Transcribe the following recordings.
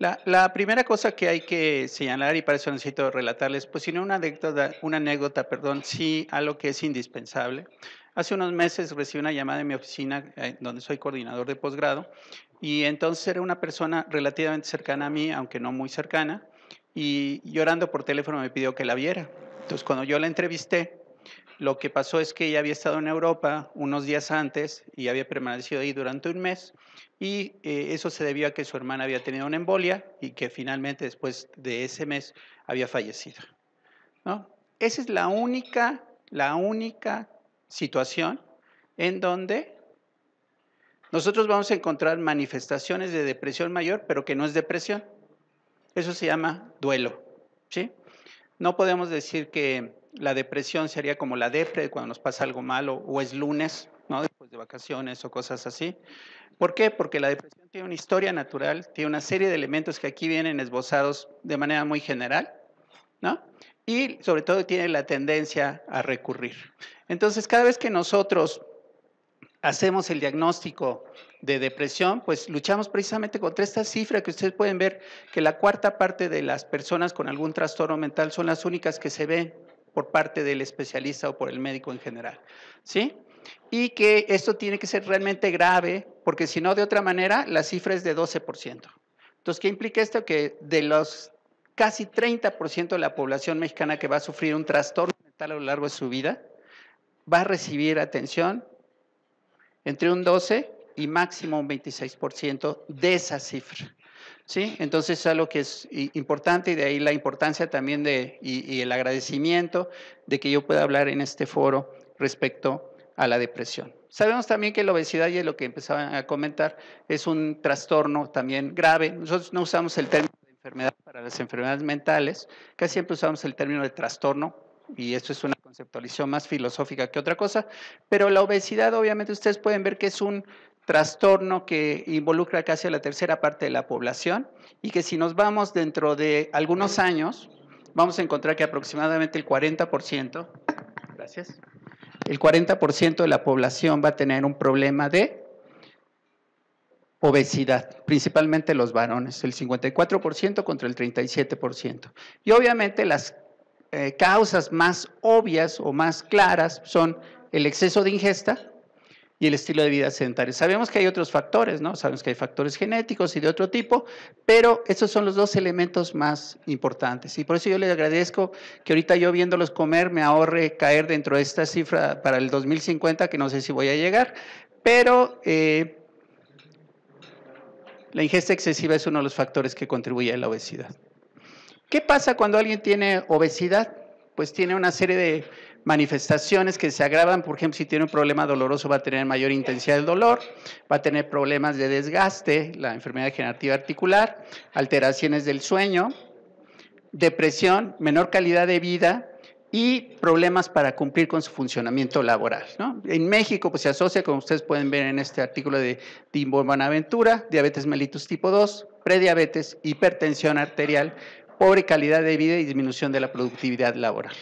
La, primera cosa que hay que señalar, y para eso necesito relatarles, pues sino una anécdota, una anécdota, perdón, sí, algo que es indispensable. Hace unos meses recibí una llamada de mi oficina, eh, donde soy coordinador de posgrado, y entonces era una persona relativamente cercana a mí, aunque no muy cercana, y llorando por teléfono me pidió que la viera. Entonces cuando yo la entrevisté, lo que pasó es que ella había estado en Europa unos días antes y había permanecido ahí durante un mes y eh, eso se debió a que su hermana había tenido una embolia y que finalmente después de ese mes había fallecido. ¿no? Esa es la única, la única situación en donde nosotros vamos a encontrar manifestaciones de depresión mayor, pero que no es depresión. Eso se llama duelo. No podemos decir que la depresión sería como la depre cuando nos pasa algo malo o es lunes, ¿no? Después de vacaciones o cosas así. ¿Por qué? Porque la depresión tiene una historia natural, tiene una serie de elementos que aquí vienen esbozados de manera muy general, ¿no? Y sobre todo tiene la tendencia a recurrir. Entonces, cada vez que nosotros hacemos el diagnóstico de depresión, pues luchamos precisamente contra esta cifra que ustedes pueden ver, que la cuarta parte de las personas con algún trastorno mental son las únicas que se ven por parte del especialista o por el médico en general. ¿Sí? Y que esto tiene que ser realmente grave, porque si no, de otra manera, la cifra es de 12%. Entonces, ¿qué implica esto? Que de los casi 30% de la población mexicana que va a sufrir un trastorno mental a lo largo de su vida, va a recibir atención entre un 12 y máximo un 26% de esa cifra. ¿sí? Entonces es algo que es importante y de ahí la importancia también de, y, y el agradecimiento de que yo pueda hablar en este foro respecto a la depresión. Sabemos también que la obesidad, y es lo que empezaban a comentar, es un trastorno también grave. Nosotros no usamos el término de enfermedad para las enfermedades mentales, casi siempre usamos el término de trastorno, y esto es una conceptualización más filosófica que otra cosa, pero la obesidad obviamente ustedes pueden ver que es un trastorno que involucra casi a la tercera parte de la población y que si nos vamos dentro de algunos años, vamos a encontrar que aproximadamente el 40%, gracias, el 40% de la población va a tener un problema de obesidad, principalmente los varones, el 54% contra el 37%. Y obviamente las eh, causas más obvias o más claras son el exceso de ingesta, y el estilo de vida sedentario. Sabemos que hay otros factores, ¿no? Sabemos que hay factores genéticos y de otro tipo, pero esos son los dos elementos más importantes. Y por eso yo les agradezco que ahorita yo viéndolos comer me ahorre caer dentro de esta cifra para el 2050, que no sé si voy a llegar, pero eh, la ingesta excesiva es uno de los factores que contribuye a la obesidad. ¿Qué pasa cuando alguien tiene obesidad? Pues tiene una serie de manifestaciones que se agravan, por ejemplo, si tiene un problema doloroso va a tener mayor intensidad del dolor, va a tener problemas de desgaste, la enfermedad degenerativa articular, alteraciones del sueño, depresión, menor calidad de vida, y problemas para cumplir con su funcionamiento laboral. En México pues, se asocia, como ustedes pueden ver en este artículo de Timbo Bonaventura, diabetes mellitus tipo 2, prediabetes, hipertensión arterial, pobre calidad de vida y disminución de la productividad laboral.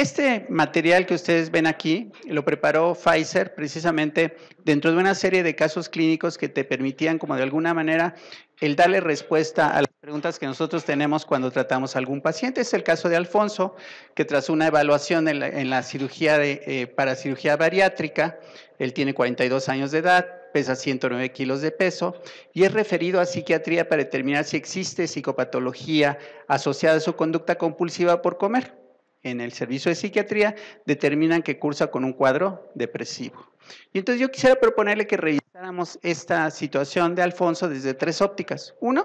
Este material que ustedes ven aquí lo preparó Pfizer precisamente dentro de una serie de casos clínicos que te permitían, como de alguna manera, el darle respuesta a las preguntas que nosotros tenemos cuando tratamos a algún paciente. Es el caso de Alfonso, que tras una evaluación en la, cirugía de, eh, para cirugía bariátrica, él tiene 42 años de edad, pesa 109 kilos de peso y es referido a psiquiatría para determinar si existe psicopatología asociada a su conducta compulsiva por comer en el servicio de psiquiatría determinan que cursa con un cuadro depresivo. Y entonces yo quisiera proponerle que revisáramos esta situación de Alfonso desde tres ópticas. Uno,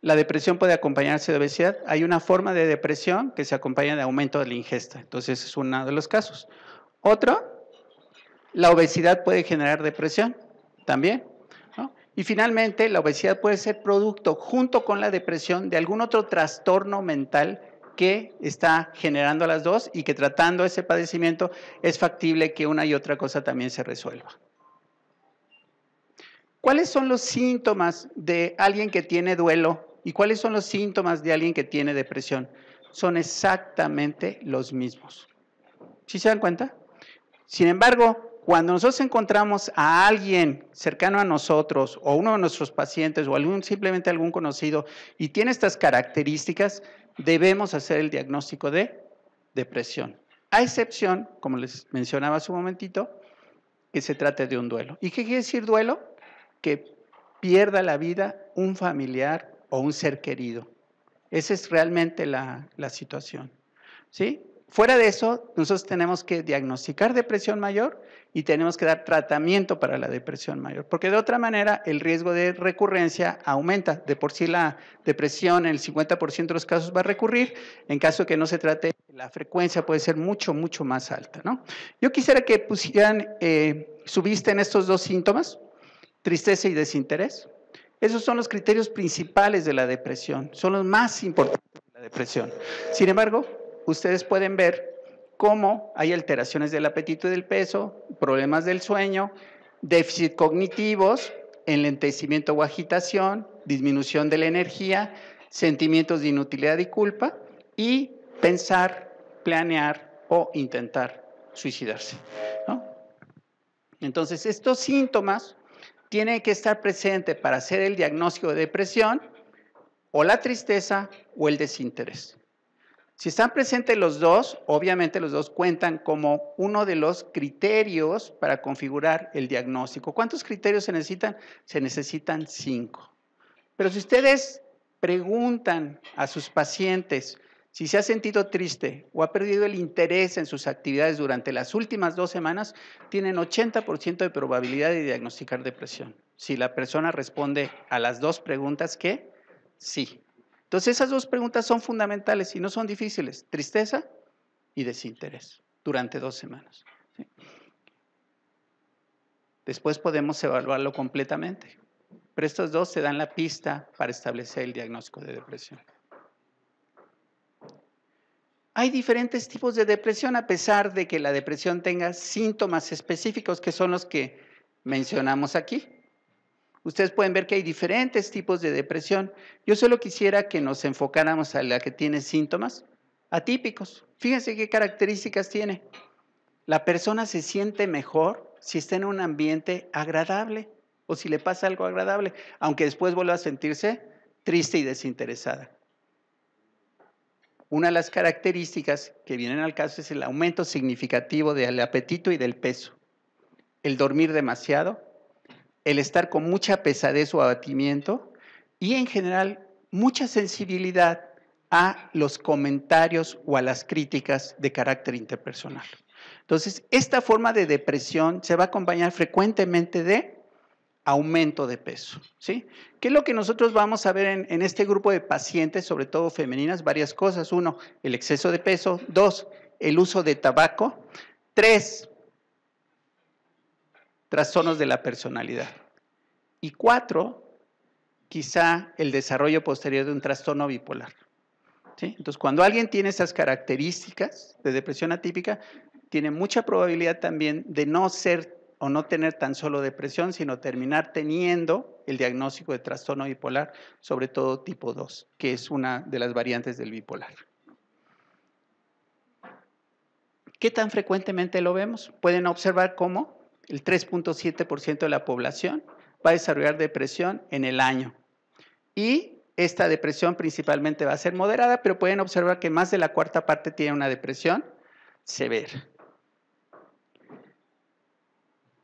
la depresión puede acompañarse de obesidad. Hay una forma de depresión que se acompaña de aumento de la ingesta. Entonces es uno de los casos. Otro, la obesidad puede generar depresión también. Y finalmente, la obesidad puede ser producto, junto con la depresión, de algún otro trastorno mental que está generando las dos y que tratando ese padecimiento es factible que una y otra cosa también se resuelva. ¿Cuáles son los síntomas de alguien que tiene duelo y cuáles son los síntomas de alguien que tiene depresión? Son exactamente los mismos. ¿Sí se dan cuenta? Sin embargo, cuando nosotros encontramos a alguien cercano a nosotros o uno de nuestros pacientes o algún, simplemente algún conocido y tiene estas características, debemos hacer el diagnóstico de depresión. A excepción, como les mencionaba hace un momentito, que se trate de un duelo. ¿Y qué quiere decir duelo? Que pierda la vida un familiar o un ser querido. Esa es realmente la, situación. ¿Sí? Fuera de eso, nosotros tenemos que diagnosticar depresión mayor y tenemos que dar tratamiento para la depresión mayor, porque de otra manera el riesgo de recurrencia aumenta. De por sí la depresión en el 50% de los casos va a recurrir, en caso de que no se trate, la frecuencia puede ser mucho, mucho más alta. Yo quisiera que pusieran, eh, en estos dos síntomas, tristeza y desinterés. Esos son los criterios principales de la depresión, son los más importantes de la depresión. Sin embargo, ustedes pueden ver como hay alteraciones del apetito y del peso, problemas del sueño, déficit cognitivos, enlentecimiento o agitación, disminución de la energía, sentimientos de inutilidad y culpa y pensar, planear o intentar suicidarse. Entonces, estos síntomas tienen que estar presentes para hacer el diagnóstico de depresión o la tristeza o el desinterés. Si están presentes los dos, obviamente los dos cuentan como uno de los criterios para configurar el diagnóstico. ¿Cuántos criterios se necesitan? Se necesitan cinco. Pero si ustedes preguntan a sus pacientes si se ha sentido triste o ha perdido el interés en sus actividades durante las últimas dos semanas, tienen 80% de probabilidad de diagnosticar depresión. Si la persona responde a las dos preguntas que sí. Entonces esas dos preguntas son fundamentales y no son difíciles, tristeza y desinterés, durante dos semanas. Después podemos evaluarlo completamente, pero estos dos se dan la pista para establecer el diagnóstico de depresión. Hay diferentes tipos de depresión a pesar de que la depresión tenga síntomas específicos que son los que mencionamos aquí. Ustedes pueden ver que hay diferentes tipos de depresión. Yo solo quisiera que nos enfocáramos a la que tiene síntomas atípicos. Fíjense qué características tiene. La persona se siente mejor si está en un ambiente agradable o si le pasa algo agradable, aunque después vuelva a sentirse triste y desinteresada. Una de las características que vienen al caso es el aumento significativo del apetito y del peso, el dormir demasiado, el estar con mucha pesadez o abatimiento y en general mucha sensibilidad a los comentarios o a las críticas de carácter interpersonal. Entonces, esta forma de depresión se va a acompañar frecuentemente de aumento de peso, ¿sí? ¿Qué es lo que nosotros vamos a ver en, en este grupo de pacientes, sobre todo femeninas? Varias cosas. Uno, el exceso de peso. Dos, el uso de tabaco. Tres, trastornos de la personalidad. Y cuatro, quizá el desarrollo posterior de un trastorno bipolar. Entonces, cuando alguien tiene esas características de depresión atípica, tiene mucha probabilidad también de no ser o no tener tan solo depresión, sino terminar teniendo el diagnóstico de trastorno bipolar, sobre todo tipo 2, que es una de las variantes del bipolar. ¿Qué tan frecuentemente lo vemos? Pueden observar cómo el 3.7% de la población va a desarrollar depresión en el año. Y esta depresión principalmente va a ser moderada, pero pueden observar que más de la cuarta parte tiene una depresión severa.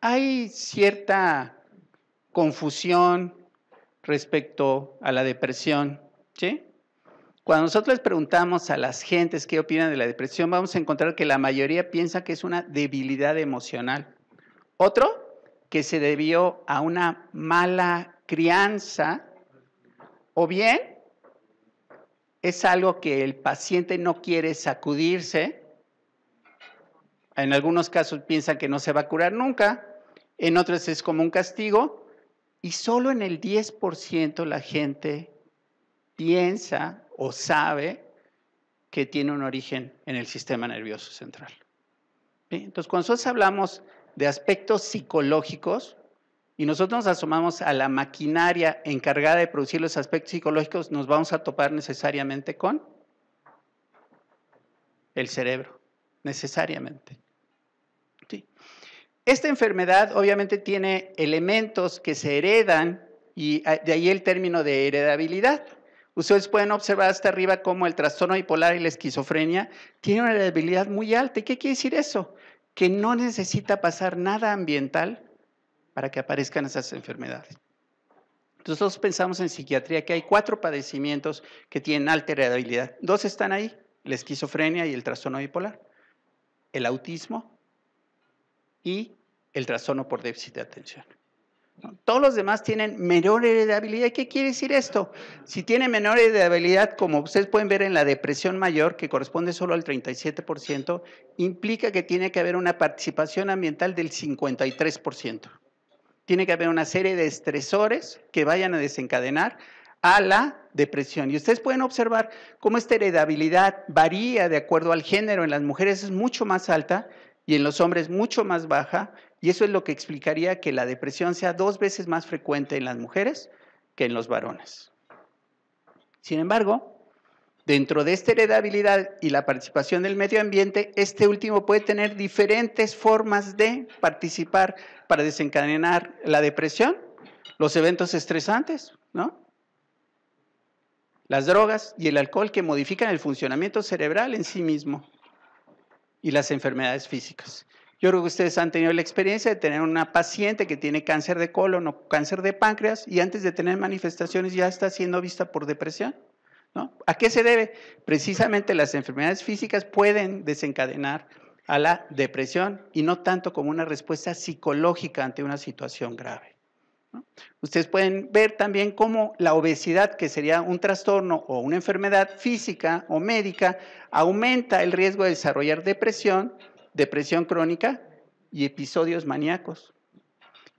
Hay cierta confusión respecto a la depresión, Cuando nosotros preguntamos a las gentes qué opinan de la depresión, vamos a encontrar que la mayoría piensa que es una debilidad emocional. Otro que se debió a una mala crianza o bien es algo que el paciente no quiere sacudirse. En algunos casos piensan que no se va a curar nunca, en otros es como un castigo y solo en el 10% la gente piensa o sabe que tiene un origen en el sistema nervioso central. Entonces, cuando nosotros hablamos de aspectos psicológicos y nosotros nos asomamos a la maquinaria encargada de producir los aspectos psicológicos, nos vamos a topar necesariamente con el cerebro, necesariamente. Esta enfermedad obviamente tiene elementos que se heredan y ah, de ahí el término de heredabilidad. Ustedes pueden observar hasta arriba cómo el trastorno bipolar y la esquizofrenia tienen una heredabilidad muy alta. ¿Y qué quiere decir eso? que no necesita pasar nada ambiental para que aparezcan esas enfermedades. nosotros pensamos en psiquiatría que hay cuatro padecimientos que tienen alterabilidad. Dos están ahí, la esquizofrenia y el trastorno bipolar, el autismo y el trastorno por déficit de atención. Todos los demás tienen menor heredabilidad. ¿Qué quiere decir esto? Si tiene menor heredabilidad, como ustedes pueden ver en la depresión mayor, que corresponde solo al 37%, implica que tiene que haber una participación ambiental del 53%. Tiene que haber una serie de estresores que vayan a desencadenar a la depresión. Y ustedes pueden observar cómo esta heredabilidad varía de acuerdo al género. En las mujeres es mucho más alta y en los hombres mucho más baja. Y eso es lo que explicaría que la depresión sea dos veces más frecuente en las mujeres que en los varones. Sin embargo, dentro de esta heredabilidad y la participación del medio ambiente, este último puede tener diferentes formas de participar para desencadenar la depresión, los eventos estresantes, ¿no? las drogas y el alcohol que modifican el funcionamiento cerebral en sí mismo y las enfermedades físicas. Yo creo que ustedes han tenido la experiencia de tener una paciente que tiene cáncer de colon o cáncer de páncreas y antes de tener manifestaciones ya está siendo vista por depresión. ¿A qué se debe? Precisamente las enfermedades físicas pueden desencadenar a la depresión y no tanto como una respuesta psicológica ante una situación grave. Ustedes pueden ver también cómo la obesidad, que sería un trastorno o una enfermedad física o médica, aumenta el riesgo de desarrollar depresión depresión crónica y episodios maníacos.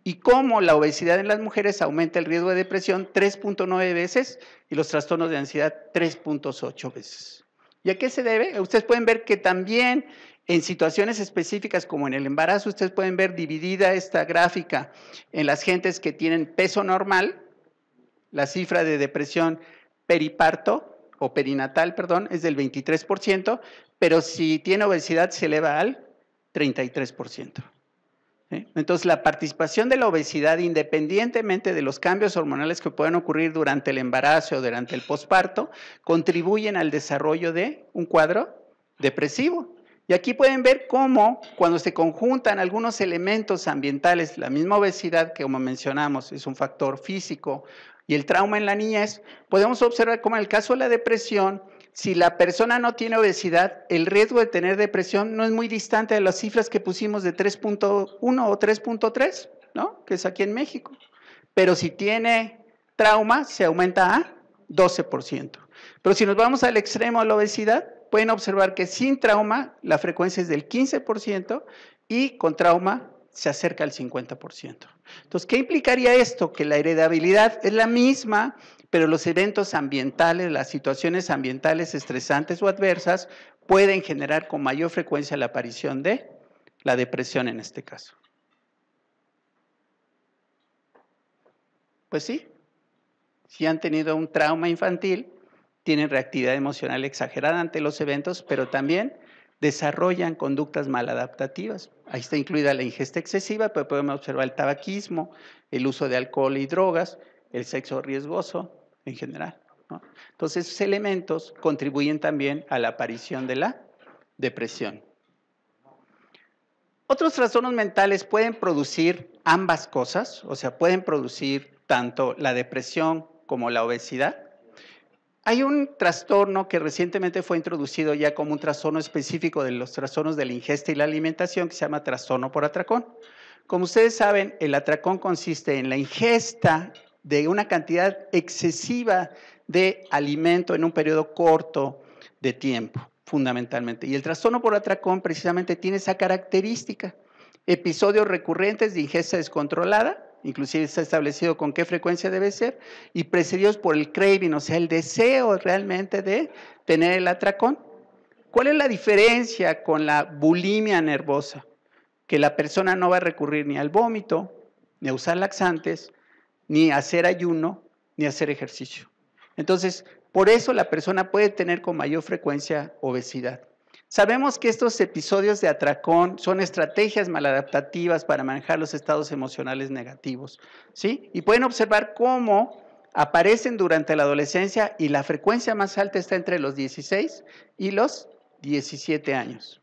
Y cómo la obesidad en las mujeres aumenta el riesgo de depresión 3.9 veces y los trastornos de ansiedad 3.8 veces. ¿Y a qué se debe? Ustedes pueden ver que también en situaciones específicas como en el embarazo, ustedes pueden ver dividida esta gráfica en las gentes que tienen peso normal, la cifra de depresión periparto o perinatal, perdón, es del 23%, pero si tiene obesidad se eleva al 33%. ¿eh? Entonces, la participación de la obesidad, independientemente de los cambios hormonales que pueden ocurrir durante el embarazo o durante el posparto, contribuyen al desarrollo de un cuadro depresivo. Y aquí pueden ver cómo cuando se conjuntan algunos elementos ambientales, la misma obesidad que como mencionamos es un factor físico y el trauma en la niñez, podemos observar cómo en el caso de la depresión si la persona no tiene obesidad, el riesgo de tener depresión no es muy distante de las cifras que pusimos de 3.1 o 3.3, ¿no? Que es aquí en México. Pero si tiene trauma, se aumenta a 12%. Pero si nos vamos al extremo de la obesidad, pueden observar que sin trauma la frecuencia es del 15% y con trauma se acerca al 50%. Entonces, ¿qué implicaría esto? Que la heredabilidad es la misma pero los eventos ambientales, las situaciones ambientales estresantes o adversas pueden generar con mayor frecuencia la aparición de la depresión en este caso. Pues sí, si han tenido un trauma infantil, tienen reactividad emocional exagerada ante los eventos, pero también desarrollan conductas maladaptativas. Ahí está incluida la ingesta excesiva, pero podemos observar el tabaquismo, el uso de alcohol y drogas, el sexo riesgoso, en general. Entonces, esos elementos contribuyen también a la aparición de la depresión. Otros trastornos mentales pueden producir ambas cosas, o sea, pueden producir tanto la depresión como la obesidad. Hay un trastorno que recientemente fue introducido ya como un trastorno específico de los trastornos de la ingesta y la alimentación que se llama trastorno por atracón. Como ustedes saben, el atracón consiste en la ingesta de una cantidad excesiva de alimento en un periodo corto de tiempo, fundamentalmente. Y el trastorno por atracón precisamente tiene esa característica, episodios recurrentes de ingesta descontrolada, inclusive está establecido con qué frecuencia debe ser, y precedidos por el craving, o sea, el deseo realmente de tener el atracón. ¿Cuál es la diferencia con la bulimia nervosa? Que la persona no va a recurrir ni al vómito, ni a usar laxantes, ni hacer ayuno, ni hacer ejercicio. Entonces, por eso la persona puede tener con mayor frecuencia obesidad. Sabemos que estos episodios de atracón son estrategias maladaptativas para manejar los estados emocionales negativos, ¿sí? Y pueden observar cómo aparecen durante la adolescencia y la frecuencia más alta está entre los 16 y los 17 años.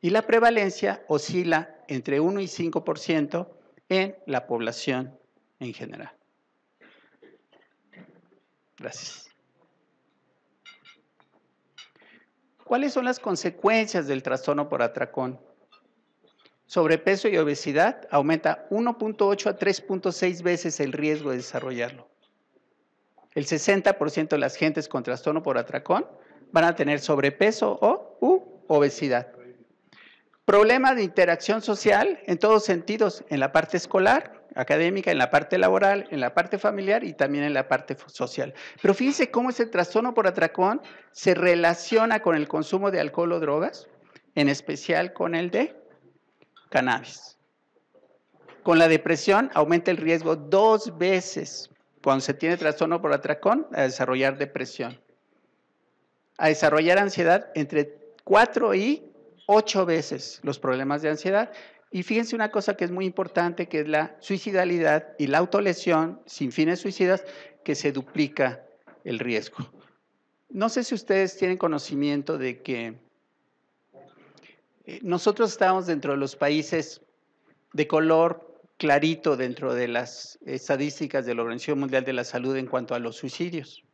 y la prevalencia oscila entre 1 y 5% en la población en general. Gracias. ¿Cuáles son las consecuencias del trastorno por atracón? Sobrepeso y obesidad aumenta 1.8 a 3.6 veces el riesgo de desarrollarlo. El 60% de las gentes con trastorno por atracón van a tener sobrepeso o obesidad. Problema de interacción social en todos sentidos, en la parte escolar, académica, en la parte laboral, en la parte familiar y también en la parte social. Pero fíjense cómo ese trastorno por atracón se relaciona con el consumo de alcohol o drogas, en especial con el de cannabis. Con la depresión aumenta el riesgo dos veces cuando se tiene trastorno por atracón a desarrollar depresión, a desarrollar ansiedad entre 4 y ocho veces los problemas de ansiedad. Y fíjense una cosa que es muy importante, que es la suicidalidad y la autolesión sin fines suicidas, que se duplica el riesgo. No sé si ustedes tienen conocimiento de que eh, nosotros estamos dentro de los países de color clarito dentro de las estadísticas de la Organización Mundial de la Salud en cuanto a los suicidios.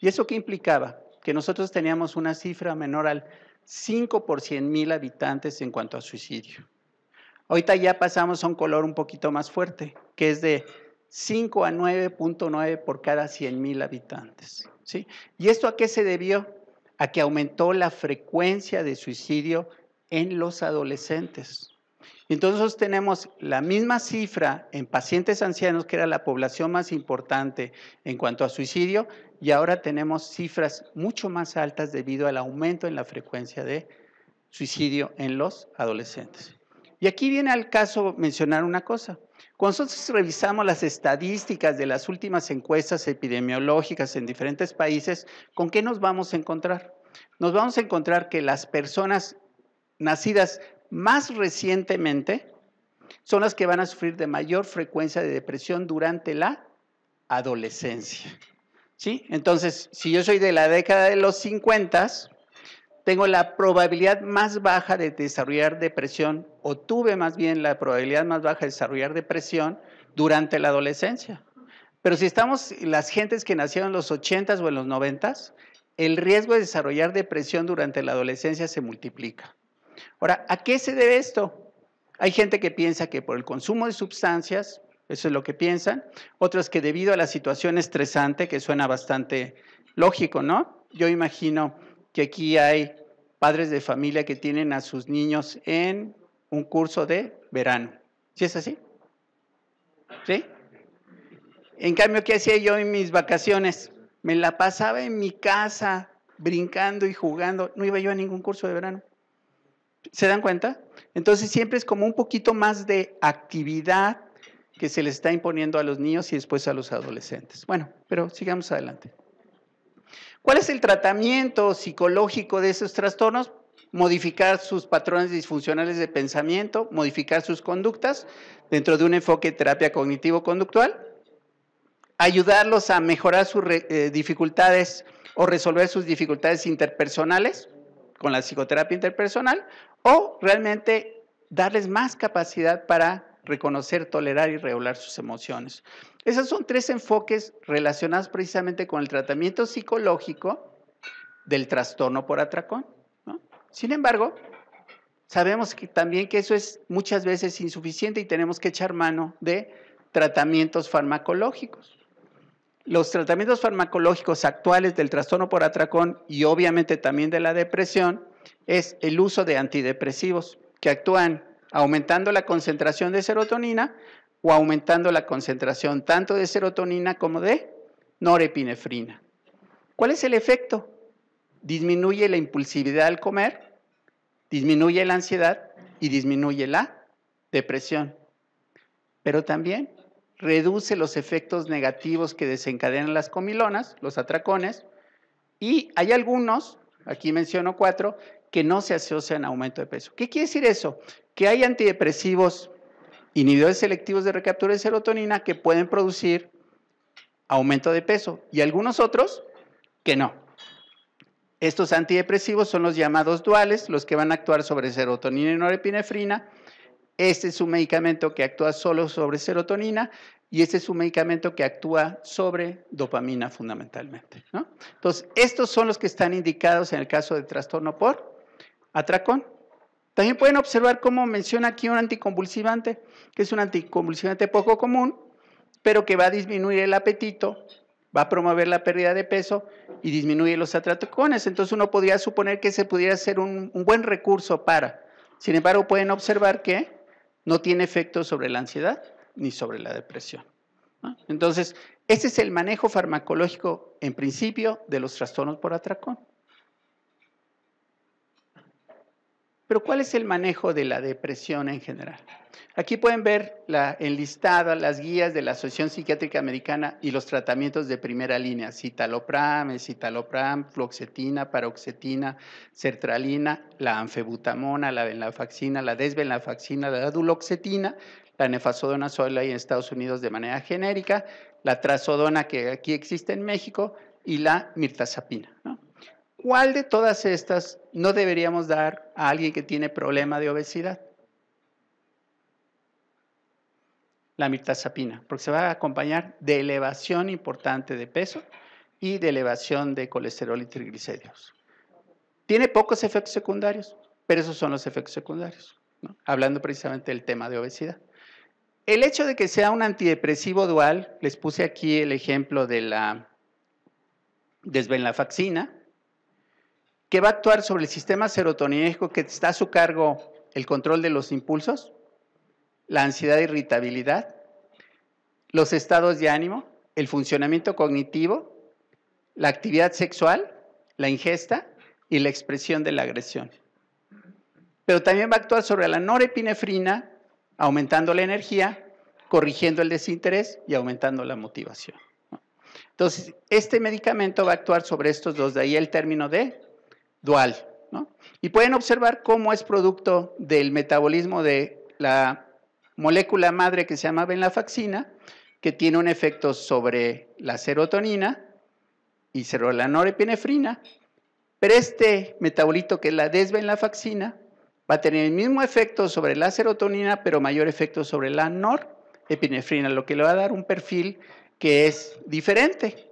¿Y eso qué implicaba? Que nosotros teníamos una cifra menor al 5 por 100 mil habitantes en cuanto a suicidio. Ahorita ya pasamos a un color un poquito más fuerte, que es de 5 a 9.9 por cada 100 mil habitantes. ¿sí? ¿Y esto a qué se debió? A que aumentó la frecuencia de suicidio en los adolescentes. Entonces tenemos la misma cifra en pacientes ancianos, que era la población más importante en cuanto a suicidio, y ahora tenemos cifras mucho más altas debido al aumento en la frecuencia de suicidio en los adolescentes. Y aquí viene al caso mencionar una cosa. Cuando nosotros revisamos las estadísticas de las últimas encuestas epidemiológicas en diferentes países, ¿con qué nos vamos a encontrar? Nos vamos a encontrar que las personas nacidas más recientemente son las que van a sufrir de mayor frecuencia de depresión durante la adolescencia. Entonces, si yo soy de la década de los 50, tengo la probabilidad más baja de desarrollar depresión, o tuve más bien la probabilidad más baja de desarrollar depresión durante la adolescencia. Pero si estamos las gentes que nacieron en los 80 o en los 90 el riesgo de desarrollar depresión durante la adolescencia se multiplica. Ahora, ¿a qué se debe esto? Hay gente que piensa que por el consumo de sustancias, eso es lo que piensan, otros que debido a la situación estresante, que suena bastante lógico, ¿no? Yo imagino que aquí hay padres de familia que tienen a sus niños en un curso de verano. ¿Sí es así? ¿Sí? En cambio, ¿qué hacía yo en mis vacaciones? Me la pasaba en mi casa brincando y jugando. No iba yo a ningún curso de verano. ¿Se dan cuenta? Entonces siempre es como un poquito más de actividad que se les está imponiendo a los niños y después a los adolescentes. Bueno, pero sigamos adelante. ¿Cuál es el tratamiento psicológico de esos trastornos? Modificar sus patrones disfuncionales de pensamiento, modificar sus conductas dentro de un enfoque de terapia cognitivo-conductual, ayudarlos a mejorar sus eh, dificultades o resolver sus dificultades interpersonales, con la psicoterapia interpersonal o realmente darles más capacidad para reconocer, tolerar y regular sus emociones. Esos son tres enfoques relacionados precisamente con el tratamiento psicológico del trastorno por atracón. Sin embargo, sabemos que también que eso es muchas veces insuficiente y tenemos que echar mano de tratamientos farmacológicos los tratamientos farmacológicos actuales del trastorno por atracón y obviamente también de la depresión es el uso de antidepresivos que actúan aumentando la concentración de serotonina o aumentando la concentración tanto de serotonina como de norepinefrina. ¿Cuál es el efecto? Disminuye la impulsividad al comer, disminuye la ansiedad y disminuye la depresión. Pero también reduce los efectos negativos que desencadenan las comilonas, los atracones, y hay algunos, aquí menciono cuatro, que no se asocian a aumento de peso. ¿Qué quiere decir eso? Que hay antidepresivos, inhibidores selectivos de recaptura de serotonina que pueden producir aumento de peso y algunos otros que no. Estos antidepresivos son los llamados duales, los que van a actuar sobre serotonina y norepinefrina, este es un medicamento que actúa solo sobre serotonina y este es un medicamento que actúa sobre dopamina fundamentalmente. Entonces, estos son los que están indicados en el caso de trastorno por atracón. También pueden observar cómo menciona aquí un anticonvulsivante, que es un anticonvulsivante poco común, pero que va a disminuir el apetito, va a promover la pérdida de peso y disminuye los atracones. Entonces uno podría suponer que ese pudiera ser un buen recurso para. Sin embargo, pueden observar que no tiene efecto sobre la ansiedad ni sobre la depresión. Entonces, ese es el manejo farmacológico en principio de los trastornos por atracón. Pero ¿cuál es el manejo de la depresión en general? Aquí pueden ver la enlistada, las guías de la Asociación Psiquiátrica Americana y los tratamientos de primera línea, citalopram, escitalopram, fluoxetina, paroxetina, sertralina, la anfebutamona, la venlafaxina, la desvenlafaxina, la duloxetina, la nefasodona sola y en Estados Unidos de manera genérica, la trazodona que aquí existe en México y la mirtazapina. ¿Cuál de todas estas no deberíamos dar a alguien que tiene problema de obesidad? La mirtazapina, porque se va a acompañar de elevación importante de peso y de elevación de colesterol y triglicéridos. Tiene pocos efectos secundarios, pero esos son los efectos secundarios, hablando precisamente del tema de obesidad. El hecho de que sea un antidepresivo dual, les puse aquí el ejemplo de la desvenlafaxina, que va a actuar sobre el sistema serotoninérgico que está a su cargo el control de los impulsos, la ansiedad e irritabilidad, los estados de ánimo, el funcionamiento cognitivo, la actividad sexual, la ingesta y la expresión de la agresión. Pero también va a actuar sobre la norepinefrina, aumentando la energía, corrigiendo el desinterés y aumentando la motivación. Entonces, este medicamento va a actuar sobre estos dos, de ahí el término de dual. ¿no? Y pueden observar cómo es producto del metabolismo de la molécula madre que se llama venlafaxina, que tiene un efecto sobre la serotonina y sobre la norepinefrina, pero este metabolito que es la desvenlafaxina va a tener el mismo efecto sobre la serotonina, pero mayor efecto sobre la norepinefrina, lo que le va a dar un perfil que es diferente.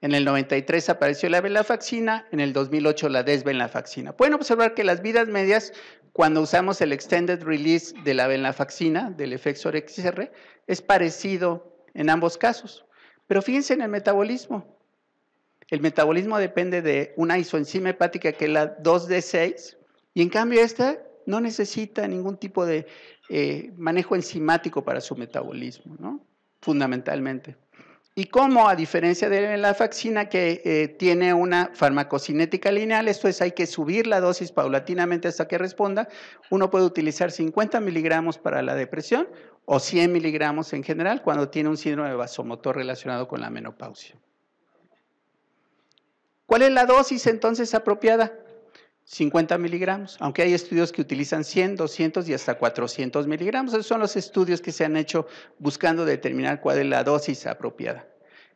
En el 93 apareció la venlafaxina, en el 2008 la desvenlafaxina. Pueden observar que las vidas medias, cuando usamos el extended release de la venlafaxina, del Efexor XR, es parecido en ambos casos. Pero fíjense en el metabolismo. El metabolismo depende de una isoenzima hepática que es la 2D6, y en cambio esta no necesita ningún tipo de eh, manejo enzimático para su metabolismo, ¿no? fundamentalmente. Y como a diferencia de la faxina que eh, tiene una farmacocinética lineal, esto es, hay que subir la dosis paulatinamente hasta que responda, uno puede utilizar 50 miligramos para la depresión o 100 miligramos en general cuando tiene un síndrome vasomotor relacionado con la menopausia. ¿Cuál es la dosis entonces apropiada? 50 miligramos, aunque hay estudios que utilizan 100, 200 y hasta 400 miligramos. Esos son los estudios que se han hecho buscando determinar cuál es la dosis apropiada.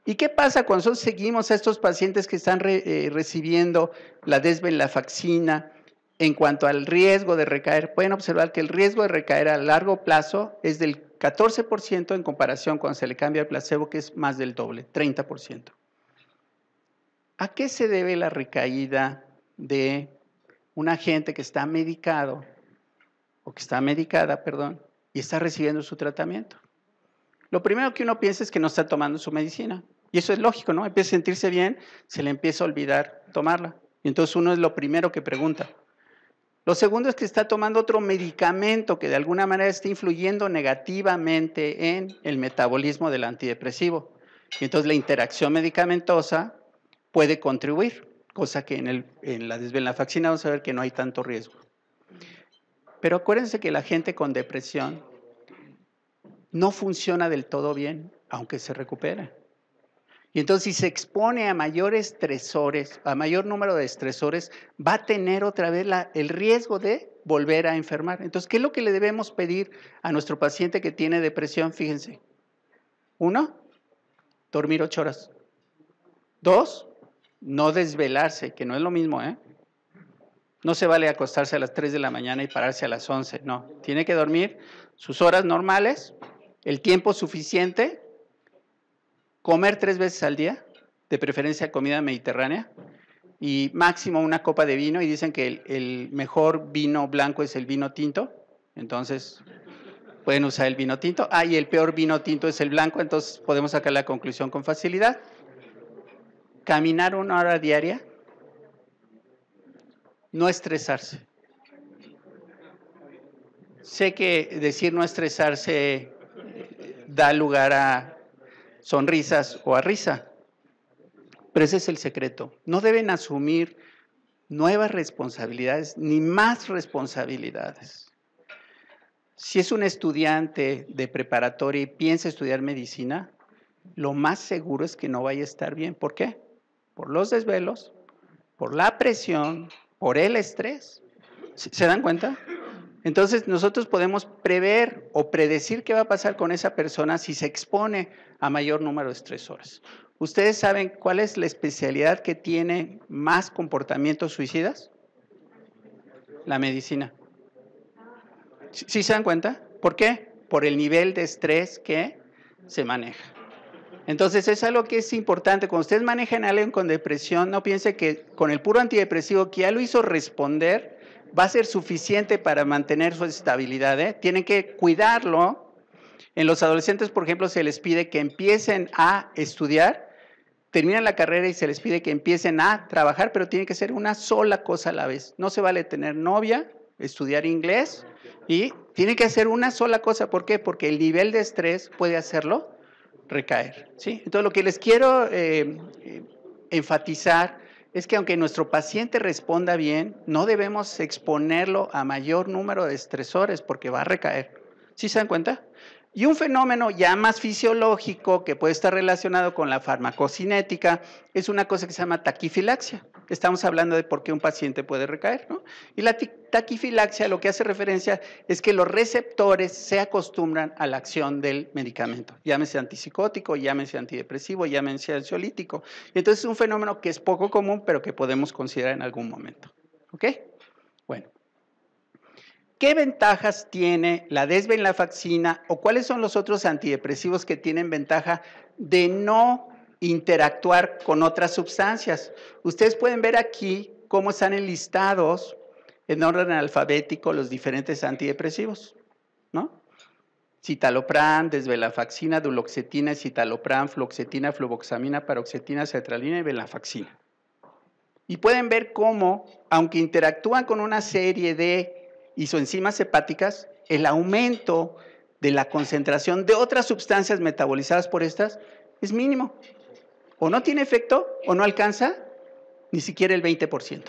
¿Y qué pasa cuando seguimos a estos pacientes que están recibiendo eh, la recibiendo la desvenlafaxina en cuanto al riesgo de recaer? Pueden observar que el riesgo de recaer a largo plazo es del 14% en comparación cuando se le cambia el placebo, que es más del doble, 30%. ¿A qué se debe la recaída de una gente que está medicado o que está medicada, perdón, y está recibiendo su tratamiento. Lo primero que uno piensa es que no está tomando su medicina. Y eso es lógico, ¿no? Empieza a sentirse bien, se le empieza a olvidar tomarla. Y entonces uno es lo primero que pregunta. Lo segundo es que está tomando otro medicamento que de alguna manera está influyendo negativamente en el metabolismo del antidepresivo. Y entonces la interacción medicamentosa puede contribuir cosa que en, la vacuna vamos a ver que no hay tanto riesgo. Pero acuérdense que la gente con depresión no funciona del todo bien, aunque se recupera. Y entonces si se expone a mayores estresores, a mayor número de estresores, va a tener otra vez el riesgo de volver a enfermar. Entonces, ¿qué es lo que le debemos pedir a nuestro paciente que tiene depresión? Fíjense. Uno, dormir ocho horas. Dos, no desvelarse, que no es lo mismo, ¿eh? No se vale acostarse a las 3 de la mañana y pararse a las 11, no. Tiene que dormir sus horas normales, el tiempo suficiente, comer tres veces al día, de preferencia comida mediterránea, y máximo una copa de vino, y dicen que el, el mejor vino blanco es el vino tinto, entonces pueden usar el vino tinto. Ah, y el peor vino tinto es el blanco, entonces podemos sacar la conclusión con facilidad caminar una hora diaria, no estresarse. Sé que decir no estresarse eh, da lugar a sonrisas o a risa, pero ese es el secreto. No deben asumir nuevas responsabilidades ni más responsabilidades. Si es un estudiante de preparatoria y piensa estudiar medicina, lo más seguro es que no vaya a estar bien. ¿Por qué? por los desvelos, por la presión, por el estrés. ¿Se dan cuenta? Entonces nosotros podemos prever o predecir qué va a pasar con esa persona si se expone a mayor número de estresores. ¿Ustedes saben cuál es la especialidad que tiene más comportamientos suicidas? La medicina. ¿Sí se dan cuenta? ¿Por qué? Por el nivel de estrés que se maneja. Entonces es algo que es importante. Cuando ustedes manejan a alguien con depresión, no piense que con el puro antidepresivo que ya lo hizo responder va a ser suficiente para mantener su estabilidad. ¿eh? Tienen que cuidarlo. En los adolescentes, por ejemplo, se les pide que empiecen a estudiar, terminan la carrera y se les pide que empiecen a trabajar, pero tiene que ser una sola cosa a la vez. No se vale tener novia, estudiar inglés y tiene que hacer una sola cosa. ¿Por qué? Porque el nivel de estrés puede hacerlo recaer. ¿sí? Entonces, lo que les quiero eh, eh, enfatizar es que aunque nuestro paciente responda bien, no debemos exponerlo a mayor número de estresores porque va a recaer. ¿Sí se dan cuenta? Y un fenómeno ya más fisiológico que puede estar relacionado con la farmacocinética es una cosa que se llama taquifilaxia estamos hablando de por qué un paciente puede recaer. ¿no? Y la taquifilaxia lo que hace referencia es que los receptores se acostumbran a la acción del medicamento, llámese antipsicótico, llámese antidepresivo, llámense ansiolítico. entonces es un fenómeno que es poco común, pero que podemos considerar en algún momento. ¿Ok? Bueno. ¿Qué ventajas tiene la desvenlafaxina o cuáles son los otros antidepresivos que tienen ventaja de no interactuar con otras sustancias. Ustedes pueden ver aquí cómo están enlistados en orden alfabético los diferentes antidepresivos, ¿no? Citalopram, desvelafaxina, duloxetina, citalopram, fluoxetina, fluvoxamina, paroxetina, cetralina y velafaxina. Y pueden ver cómo, aunque interactúan con una serie de isoenzimas hepáticas, el aumento de la concentración de otras sustancias metabolizadas por estas es mínimo o no tiene efecto o no alcanza ni siquiera el 20%.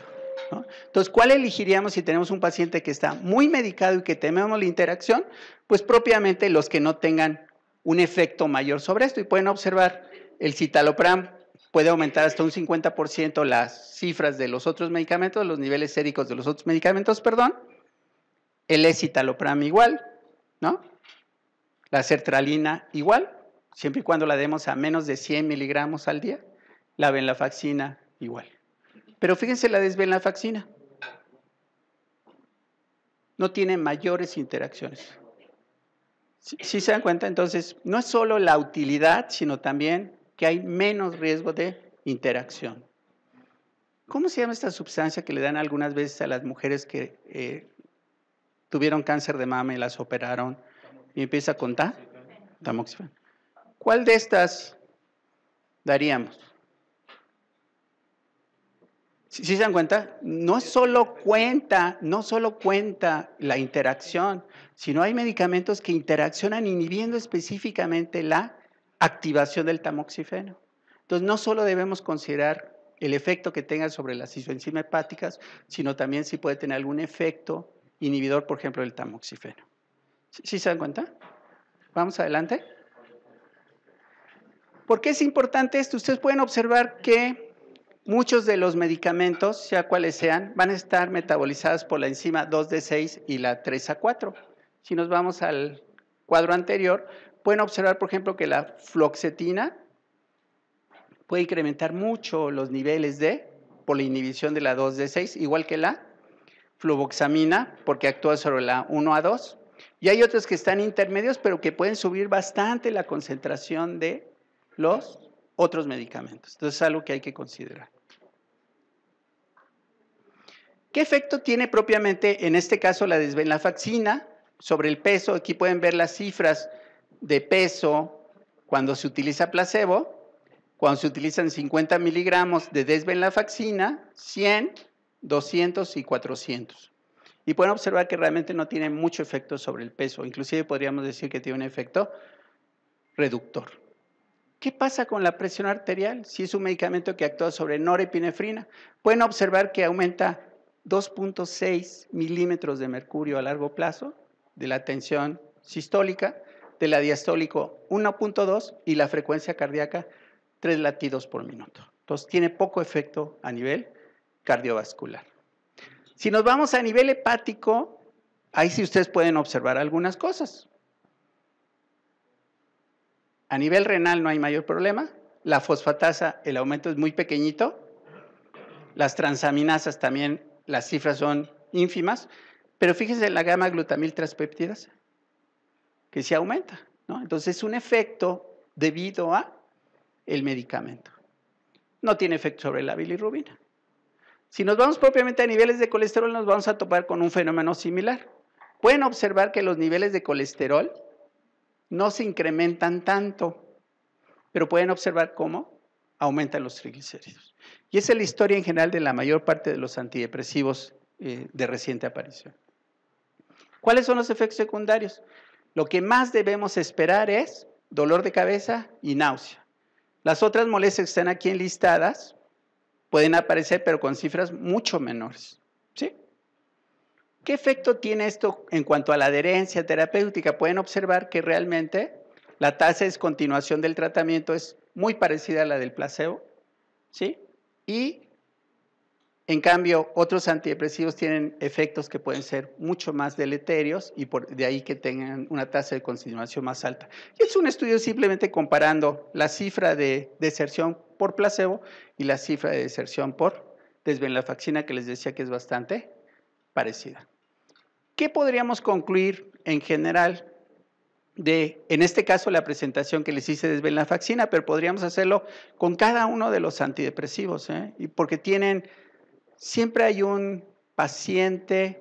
Entonces, ¿cuál elegiríamos si tenemos un paciente que está muy medicado y que tememos la interacción? Pues propiamente los que no tengan un efecto mayor sobre esto. Y pueden observar, el citalopram puede aumentar hasta un 50% las cifras de los otros medicamentos, los niveles séricos de los otros medicamentos, perdón. El escitalopram igual, ¿no? La sertralina igual siempre y cuando la demos a menos de 100 miligramos al día, la ven la venlafaxina igual. Pero fíjense la la desvenlafaxina. No tiene mayores interacciones. Si, se dan cuenta, entonces, no es solo la utilidad, sino también que hay menos riesgo de interacción. ¿Cómo se llama esta sustancia que le dan algunas veces a las mujeres que eh, tuvieron cáncer de mama y las operaron? Y empieza a contar. Tamoxifeno. ¿Cuál de estas daríamos? ¿Sí se dan cuenta, no solo cuenta, no solo cuenta la interacción, sino hay medicamentos que interaccionan inhibiendo específicamente la activación del tamoxifeno. Entonces, no solo debemos considerar el efecto que tenga sobre las isoenzimas hepáticas, sino también si puede tener algún efecto inhibidor, por ejemplo, del tamoxifeno. ¿Sí se dan cuenta? Vamos adelante. ¿Por qué es importante esto? Ustedes pueden observar que muchos de los medicamentos, sea cuales sean, van a estar metabolizados por la enzima 2D6 y la 3A4. Si nos vamos al cuadro anterior, pueden observar, por ejemplo, que la floxetina puede incrementar mucho los niveles de, por la inhibición de la 2D6, igual que la fluvoxamina, porque actúa sobre la 1A2. Y hay otros que están intermedios, pero que pueden subir bastante la concentración de los otros medicamentos. Entonces es algo que hay que considerar. ¿Qué efecto tiene propiamente, en este caso, la desvenlafaxina sobre el peso? Aquí pueden ver las cifras de peso cuando se utiliza placebo, cuando se utilizan 50 miligramos de desvenlafaxina, 100, 200 y 400. Y pueden observar que realmente no tiene mucho efecto sobre el peso, inclusive podríamos decir que tiene un efecto reductor. ¿Qué pasa con la presión arterial? Si es un medicamento que actúa sobre norepinefrina, pueden observar que aumenta 2.6 milímetros de mercurio a largo plazo de la tensión sistólica, de la diastólica 1.2 y la frecuencia cardíaca 3 latidos por minuto. Entonces tiene poco efecto a nivel cardiovascular. Si nos vamos a nivel hepático, ahí sí ustedes pueden observar algunas cosas. A nivel renal no hay mayor problema. La fosfatasa, el aumento es muy pequeñito. Las transaminasas también, las cifras son ínfimas. Pero fíjense en la gama glutamil transpeptidas, que sí aumenta. Entonces es un efecto debido a el medicamento. No tiene efecto sobre la bilirrubina. Si nos vamos propiamente a niveles de colesterol, nos vamos a topar con un fenómeno similar. Pueden observar que los niveles de colesterol no se incrementan tanto, pero pueden observar cómo aumentan los triglicéridos. Y esa es la historia en general de la mayor parte de los antidepresivos eh, de reciente aparición. ¿Cuáles son los efectos secundarios? Lo que más debemos esperar es dolor de cabeza y náusea. Las otras molestias que están aquí enlistadas pueden aparecer, pero con cifras mucho menores. ¿Qué efecto tiene esto en cuanto a la adherencia terapéutica? Pueden observar que realmente la tasa de descontinuación del tratamiento es muy parecida a la del placebo, ¿sí? Y en cambio, otros antidepresivos tienen efectos que pueden ser mucho más deleterios y por, de ahí que tengan una tasa de continuación más alta. Y es un estudio simplemente comparando la cifra de deserción por placebo y la cifra de deserción por desvenlafaxina, que les decía que es bastante parecida. ¿Qué podríamos concluir en general de, en este caso, la presentación que les hice de venlafaxina, pero podríamos hacerlo con cada uno de los antidepresivos, ¿eh? porque tienen, siempre hay un paciente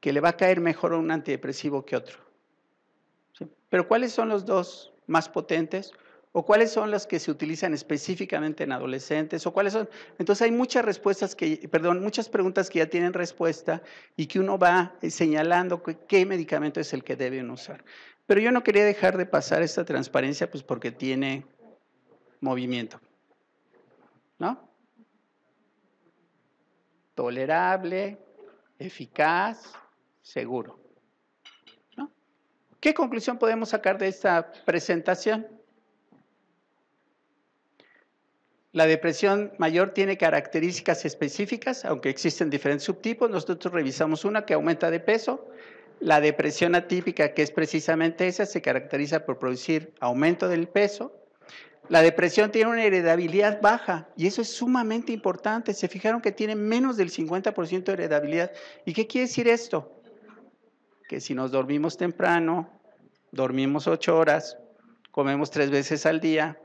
que le va a caer mejor un antidepresivo que otro. Pero ¿cuáles son los dos más potentes? o cuáles son las que se utilizan específicamente en adolescentes, o cuáles son. Entonces hay muchas respuestas que, perdón, muchas preguntas que ya tienen respuesta y que uno va eh, señalando qué medicamento es el que deben usar. Pero yo no quería dejar de pasar esta transparencia, pues porque tiene movimiento, ¿no? Tolerable, eficaz, seguro. ¿Qué conclusión podemos sacar de esta presentación? La depresión mayor tiene características específicas, aunque existen diferentes subtipos. Nosotros revisamos una que aumenta de peso. La depresión atípica, que es precisamente esa, se caracteriza por producir aumento del peso. La depresión tiene una heredabilidad baja y eso es sumamente importante. Se fijaron que tiene menos del 50% de heredabilidad. ¿Y qué quiere decir esto? Que si nos dormimos temprano, dormimos ocho horas, comemos tres veces al día,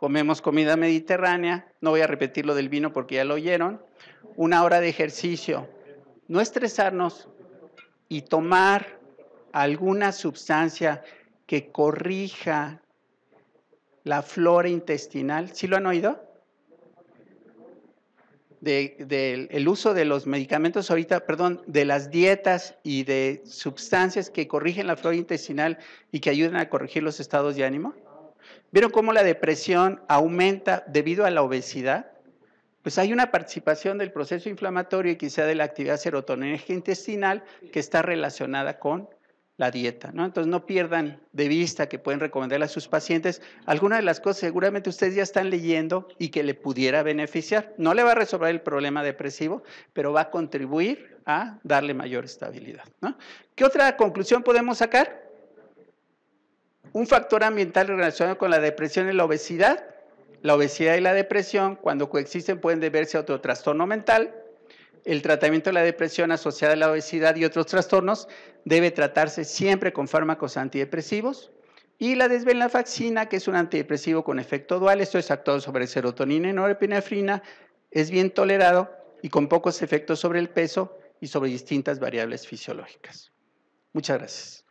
comemos comida mediterránea, no voy a repetir lo del vino porque ya lo oyeron, una hora de ejercicio, no estresarnos y tomar alguna sustancia que corrija la flora intestinal. ¿Sí lo han oído? Del uso de los medicamentos ahorita, perdón, de las dietas y de sustancias que corrigen la flora intestinal y que ayudan a corregir los estados de ánimo. ¿Vieron cómo la depresión aumenta debido a la obesidad? Pues hay una participación del proceso inflamatorio y quizá de la actividad serotonérgica intestinal que está relacionada con la dieta, ¿no? Entonces no pierdan de vista que pueden recomendarle a sus pacientes algunas de las cosas seguramente ustedes ya están leyendo y que le pudiera beneficiar. No le va a resolver el problema depresivo, pero va a contribuir a darle mayor estabilidad, ¿no? ¿Qué otra conclusión podemos sacar? Un factor ambiental relacionado con la depresión y la obesidad. La obesidad y la depresión, cuando coexisten, pueden deberse a otro trastorno mental. El tratamiento de la depresión asociada a la obesidad y otros trastornos debe tratarse siempre con fármacos antidepresivos. Y la desvenlafaxina, que es un antidepresivo con efecto dual, esto es actuado sobre serotonina y norepinefrina, es bien tolerado y con pocos efectos sobre el peso y sobre distintas variables fisiológicas. Muchas gracias.